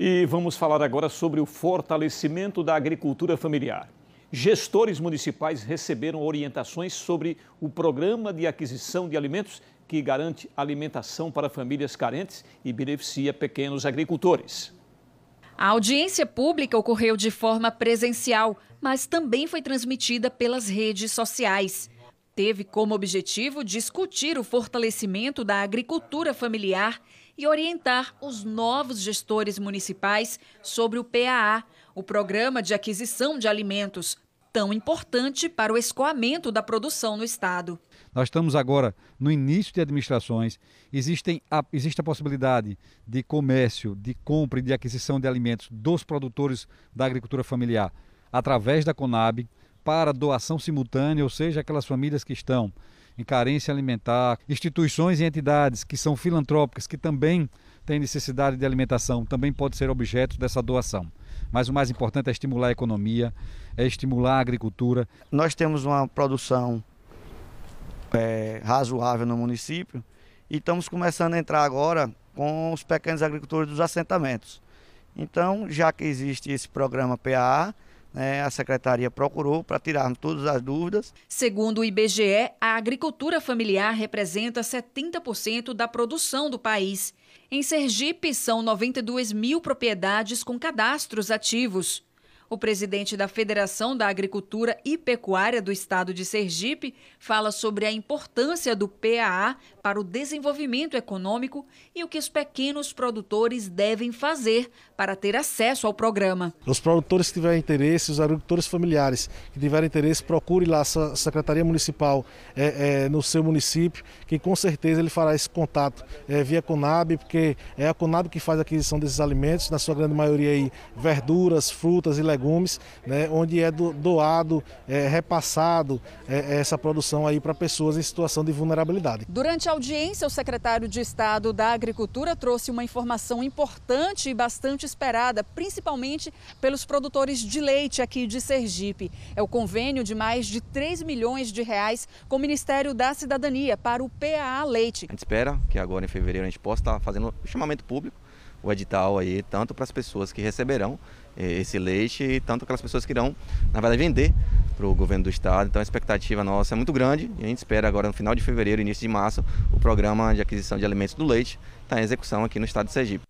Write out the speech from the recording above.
E vamos falar agora sobre o fortalecimento da agricultura familiar. Gestores municipais receberam orientações sobre o programa de aquisição de alimentos que garante alimentação para famílias carentes e beneficia pequenos agricultores. A audiência pública ocorreu de forma presencial, mas também foi transmitida pelas redes sociais teve como objetivo discutir o fortalecimento da agricultura familiar e orientar os novos gestores municipais sobre o PAA, o Programa de Aquisição de Alimentos, tão importante para o escoamento da produção no Estado. Nós estamos agora no início de administrações, Existem a, existe a possibilidade de comércio, de compra e de aquisição de alimentos dos produtores da agricultura familiar através da Conab, para doação simultânea, ou seja, aquelas famílias que estão em carência alimentar, instituições e entidades que são filantrópicas, que também têm necessidade de alimentação, também pode ser objeto dessa doação. Mas o mais importante é estimular a economia, é estimular a agricultura. Nós temos uma produção é, razoável no município e estamos começando a entrar agora com os pequenos agricultores dos assentamentos. Então, já que existe esse programa PAA, né, a secretaria procurou para tirar todas as dúvidas. Segundo o IBGE, a agricultura familiar representa 70% da produção do país. Em Sergipe, são 92 mil propriedades com cadastros ativos. O presidente da Federação da Agricultura e Pecuária do Estado de Sergipe fala sobre a importância do PAA para o desenvolvimento econômico e o que os pequenos produtores devem fazer para ter acesso ao programa. Os produtores que tiverem interesse, os agricultores familiares que tiverem interesse, procure lá a Secretaria Municipal é, é, no seu município, que com certeza ele fará esse contato é, via Conab, porque é a Conab que faz a aquisição desses alimentos, na sua grande maioria aí, verduras, frutas e legumes legumes, né, onde é do, doado, é, repassado é, essa produção aí para pessoas em situação de vulnerabilidade. Durante a audiência, o secretário de Estado da Agricultura trouxe uma informação importante e bastante esperada, principalmente pelos produtores de leite aqui de Sergipe. É o convênio de mais de 3 milhões de reais com o Ministério da Cidadania para o PAA Leite. A gente espera que agora em fevereiro a gente possa estar fazendo o chamamento público o edital aí, tanto para as pessoas que receberão eh, esse leite e tanto para as pessoas que irão, na verdade, vender para o governo do estado. Então a expectativa nossa é muito grande e a gente espera agora no final de fevereiro, início de março, o programa de aquisição de alimentos do leite está em execução aqui no estado de Sergipe.